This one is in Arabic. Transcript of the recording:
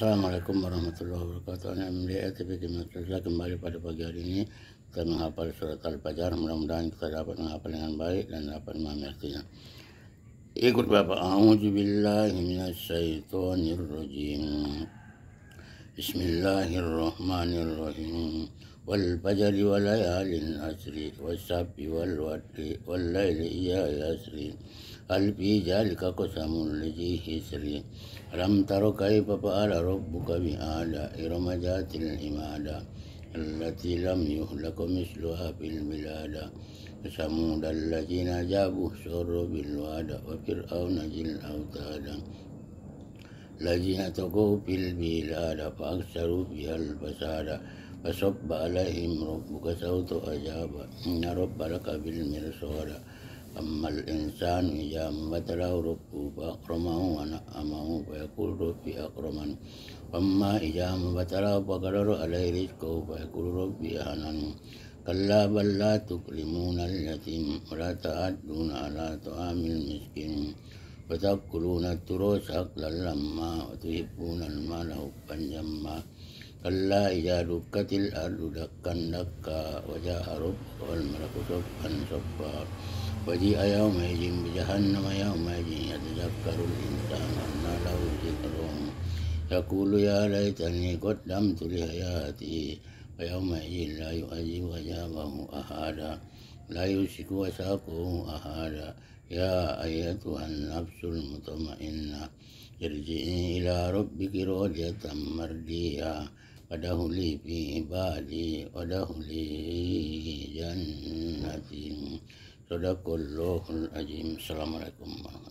Assalamualaikum warahmatullahi wabarakatuh. Ini MDA TV kembali pada pagi hari ini. Kita menghafal surat Al-Fajar. Mudah-mudahan kita dapat menghafal dengan baik dan dapat memahaminya. artinya. Ikut Bapak. A'udzubillahiminasyaitonirrojim. Bismillahirrahmanirrahim. بسم الله الرحمن الرحيم والفجر وليال العشر والسب والوتر والليل يا يسري هل في ذلك قسم لذي حسر ألم تر كيف فعل ربك بآلاء إرم ذات العمادة التي لم يهلك مثلها في البلاد وثمود الذين جابوا الشر بالوعد وفرعون ذي الأوتاد الذين اتقوا في البلاد فأكثروا فيها الفساد فصب عليهم ربك سوط عذاب إن رب لك بالمرصاد أما الإنسان إذا مبتلاه ربه فأكرمه ونعمه فيقول ربي أكرمن أما إذا مبتلاه فقرر عليه رزقه فيقول ربي أهنن كلا بل لا تكرمون اليتيم ولا تعدون على طعام المسكين وتأكلون التروس أكلا لما وتحبون المال حبا جما كلا إذا دكت الأرض دكا دكا وجاء ربك والملك صفا صفا وجيء يومئذ بجهنم يومئذ يتذكر الإنسان أن له ذكر يقول يا ليتني قدمت لحياتي ويومئذ لا يؤذي وجابه أحدا لا يمسك وساقه أحدا يا أيتها النفس المطمئنة ارجعي إلى ربك راضية مرضية ودخلي في عبادي ودخلي جنتي صدق الله العظيم السلام عليكم ورحمة الله